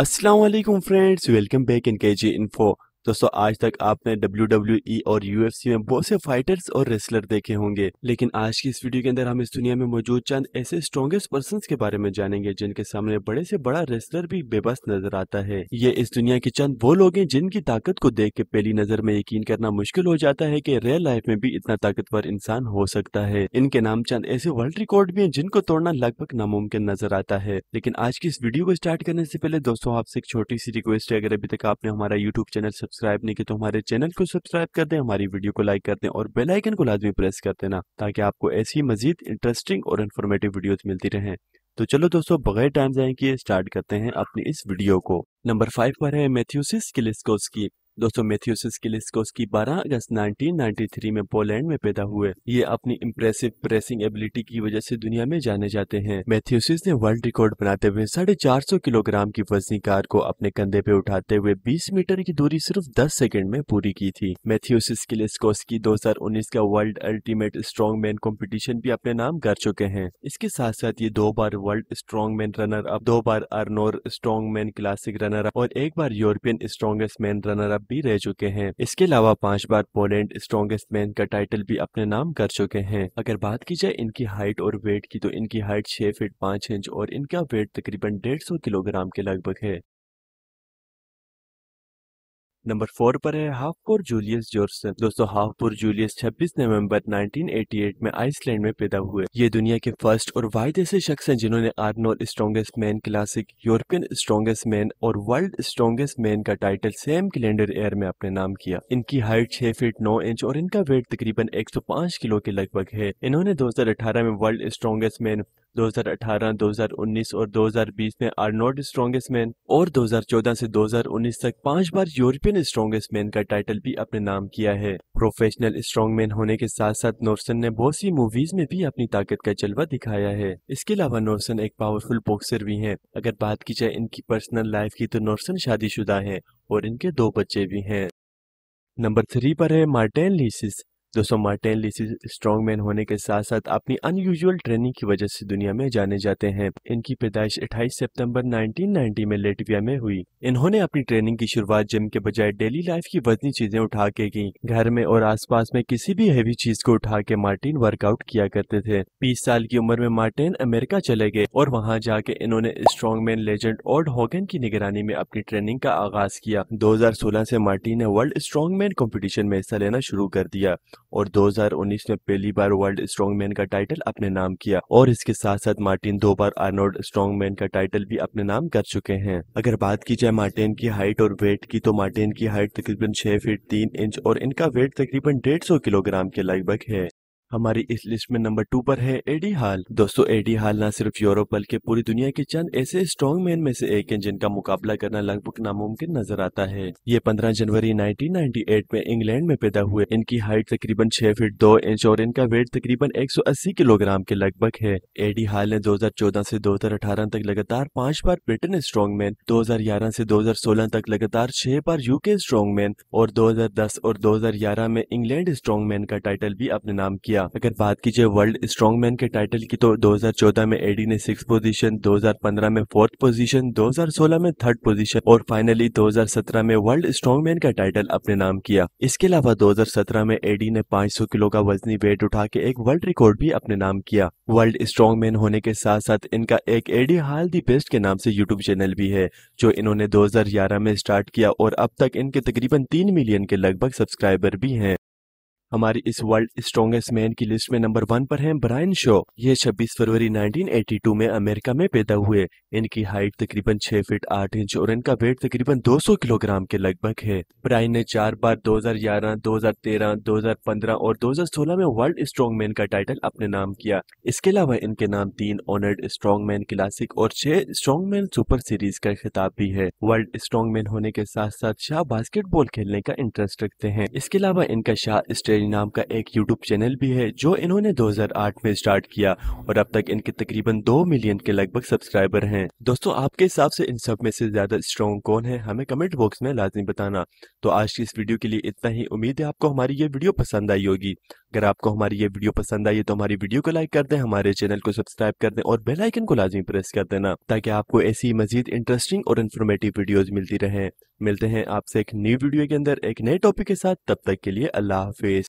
Assalamualaikum alaikum friends, welcome back in KG Info. दोस्तों आज तक आपने डब्ल्यू e और सी में बहुत से फाइटर्स और रेसलर देखे होंगे लेकिन आज की इस वीडियो के अंदर हम इस दुनिया में मौजूद चंद ऐसे स्ट्रॉन्गेस्ट पर्सन के बारे में जानेंगे जिनके सामने बड़े से बड़ा रेसलर भी बेबस नजर आता है ये इस दुनिया के चंद वो लोग हैं जिनकी ताकत को देख के पहली नजर में यकीन करना मुश्किल हो जाता है की रियल लाइफ में भी इतना ताकतवर इंसान हो सकता है इनके नाम चंद ऐसे वर्ल्ड रिकॉर्ड भी है जिनको तोड़ना लगभग नामुमकिन नजर आता है लेकिन आज की इस वीडियो को स्टार्ट करने से पहले दोस्तों आपसे एक छोटी सी रिक्वेस्ट है अगर अभी तक आपने हमारा यूट्यूब चैनल सब्सक्राइब नहीं किया तो हमारे चैनल को सब्सक्राइब कर दें हमारी वीडियो को लाइक कर दें और बेल आइकन को लाजमी प्रेस कर देना ताकि आपको ऐसी मजीद इंटरेस्टिंग और इन्फॉर्मेटिव वीडियो मिलती रहे तो चलो दोस्तों बगैर टाइम जाए की स्टार्ट करते हैं अपनी इस वीडियो को नंबर फाइव पर है मैथ्यूसिस किलिस्कोस की दोस्तों मेथियोसिस किलिस्कोस्की 12 अगस्त 1993 में पोलैंड में पैदा हुए ये अपनी इम्प्रेसिव प्रेसिंग एबिलिटी की वजह से दुनिया में जाने जाते हैं मैथ्यूसिस ने वर्ल्ड रिकॉर्ड बनाते हुए साढ़े चार सौ किलोग्राम की वजनी कार को अपने कंधे पे उठाते हुए बीस मीटर की दूरी सिर्फ दस सेकेंड में पूरी की थी मैथ्यूसिस किलिस्कोस्की दो का world ultimate strong man competition भी अपने नाम कर चुके हैं इसके साथ साथ ये दो बार world strong man runner up दो बार Arnold strong man classic runner up और एक बार European strongest man runner up भी रह चुके हैं इसके अलावा पांच बार पोलैंड स्ट्रॉन्गेस्ट मैन का टाइटल भी अपने नाम कर चुके हैं अगर बात की जाए इनकी हाइट और वेट की तो इनकी हाइट छह फीट पांच इंच और इनका वेट तकरीबन डेढ़ सौ किलोग्राम के लगभग है नंबर फोर पर है पुर जूलियस जोरसन दोस्तों पुर जूलियस 26 नवंबर 1988 में आइसलैंड में पैदा हुए ये दुनिया के फर्स्ट और वाहिद ऐसे शख्स हैं जिन्होंने Arnold strongest man classic European strongest man और वर्ल्ड स्ट्रॉन्गेस्ट मैन का टाइटल सेम कैलेंडर एयर में अपने नाम किया इनकी हाइट छह फीट नौ इंच और इनका वेट तकरीबन पांच किलो के लगभग है इन्होंने अठारह में वर्ल्ड स्ट्रॉन्गेस्ट मैन 2018, 2019 और 2020 में आर नॉट स्ट्रॉन्गेस्ट मैन और 2014 से 2019 तक पांच बार यूरोपियन स्ट्रॉन्गेस्ट मैन का टाइटल भी अपने नाम किया है प्रोफेशनल मैन होने के साथ साथ नोरसन ने बहुत सी मूवीज में भी अपनी ताकत का जलवा दिखाया है इसके अलावा नोरसन एक पावरफुल बॉक्सर भी है अगर बात की जाए इनकी पर्सनल लाइफ की तो नोरसन शादी है और इनके दो बच्चे भी हैं नंबर थ्री पर है मार्टेन लीसिस दोस्तों मार्टेन लिसी स्ट्रॉन्ग मैन होने के साथ साथ अपनी अनयूजुअल ट्रेनिंग की वजह से दुनिया में जाने जाते हैं इनकी पैदाइश 28 सितंबर 1990 में लेटविया में हुई इन्होंने अपनी ट्रेनिंग की शुरुआत जिम के बजाय डेली लाइफ की वजनी चीजें उठा के की घर में और आसपास में किसी भी हैवी चीज को उठा के मार्टिन वर्कआउट किया करते थे बीस साल की उम्र में मार्टिन अमेरिका चले गए और वहाँ जाके इन्होंने स्ट्रॉन्ग मैन लेजेंड और हॉगन की निगरानी में अपनी ट्रेनिंग का आगाज किया 2016 से मार्टिन ने वर्ल्ड स्ट्रॉन्ग मैन कॉम्पिटिशन में हिस्सा लेना शुरू कर दिया और 2019 में पहली बार वर्ल्ड स्ट्रॉन्गमैन का टाइटल अपने नाम किया और इसके साथ साथ मार्टिन दो बार आर्नोल्ड स्ट्रॉन्गमैन का टाइटल भी अपने नाम कर चुके हैं अगर बात की जाए मार्टिन की हाइट और वेट की तो मार्टिन की हाइट तकरीबन छह फीट तीन इंच और इनका वेट तकरीबन डेढ़ किलोग्राम के लगभग है हमारी इस लिस्ट में नंबर टू पर है एडी हाल दोस्तों एडी हाल ना सिर्फ यूरोप बल्कि पूरी दुनिया के चंद ऐसे स्ट्रॉन्ग मैन में से एक है जिनका मुकाबला करना लगभग नामुमकिन नजर आता है ये पंद्रह जनवरी 1998 में इंग्लैंड में पैदा हुए इनकी हाइट तकरीबन छह फीट दो इंच और इनका वेट तकरीबन 180 किलोग्राम के लगभग है एडी हाल ने दो से 2018 तक लगातार पांच बार ब्रिटेन मैन दो से 2016 तक लगातार छह बार यूके मैन और दो और दो में इंग्लैंड मैन का टाइटल भी अपने नाम किया अगर बात की जाए वर्ल्ड मैन के टाइटल की तो 2014 में एडी ने सिक्स पोजीशन 2015 में फोर्थ पोजीशन 2016 में थर्ड पोजीशन और फाइनली 2017 में वर्ल्ड स्ट्रॉन्ग मैन का टाइटल अपने नाम किया इसके अलावा 2017 में एडी ने 500 किलो का वजनी वेट उठा के एक वर्ल्ड रिकॉर्ड भी अपने नाम किया वर्ल्ड स्ट्रॉन्ग मैन होने के साथ साथ इनका एक एडी हाल दी बेस्ट के नाम से यूट्यूब चैनल भी है जो इन्होंने दो में स्टार्ट किया और अब तक इनके तकरीबन तीन मिलियन के लगभग सब्सक्राइबर भी है हमारी इस वर्ल्ड स्ट्रॉन्गेस्ट मैन की लिस्ट में नंबर वन पर हैं ब्रायन शो ये 26 फरवरी 1982 में अमेरिका में पैदा हुए इनकी हाइट तकरीबन 6 फीट 8 इंच और इनका वेट तकरीबन 200 किलोग्राम के लगभग है ब्रायन ने चार बार 2011, 2013, 2015 और 2016 में वर्ल्ड स्ट्रॉन्ग मैन का टाइटल अपने नाम किया इसके अलावा इनके नाम तीन ऑनर्ड स्ट्रॉन्ग मैन क्लासिक और छह स्ट्रॉन्ग मैन सुपर सीरीज का खिताब भी है वर्ल्ड स्ट्रॉन्ग मैन होने के साथ साथ शाह बास्केटबॉल खेलने का इंटरेस्ट रखते हैं इसके अलावा इनका शाह स्टेट लाइब्रेरी नाम का एक यूट्यूब चैनल भी है जो इन्होंने 2008 में स्टार्ट किया और अब तक इनके तकरीबन दो मिलियन के लगभग सब्सक्राइबर हैं दोस्तों आपके हिसाब से इन सब में से ज्यादा स्ट्रॉन्ग कौन है हमें कमेंट बॉक्स में लाजमी बताना तो आज की इस वीडियो के लिए इतना ही उम्मीद है आपको हमारी ये वीडियो पसंद आई होगी अगर आपको हमारी ये वीडियो पसंद आई है तो हमारी वीडियो को लाइक कर दें हमारे चैनल को सब्सक्राइब कर दें और बेल आइकन को लाजमी प्रेस कर देना ताकि आपको ऐसी मजीद इंटरेस्टिंग और इन्फॉर्मेटिव वीडियोज मिलती रहे मिलते हैं आपसे एक नई वीडियो के अंदर एक नए टॉपिक के साथ तब तक के लिए अल्लाह हाफिज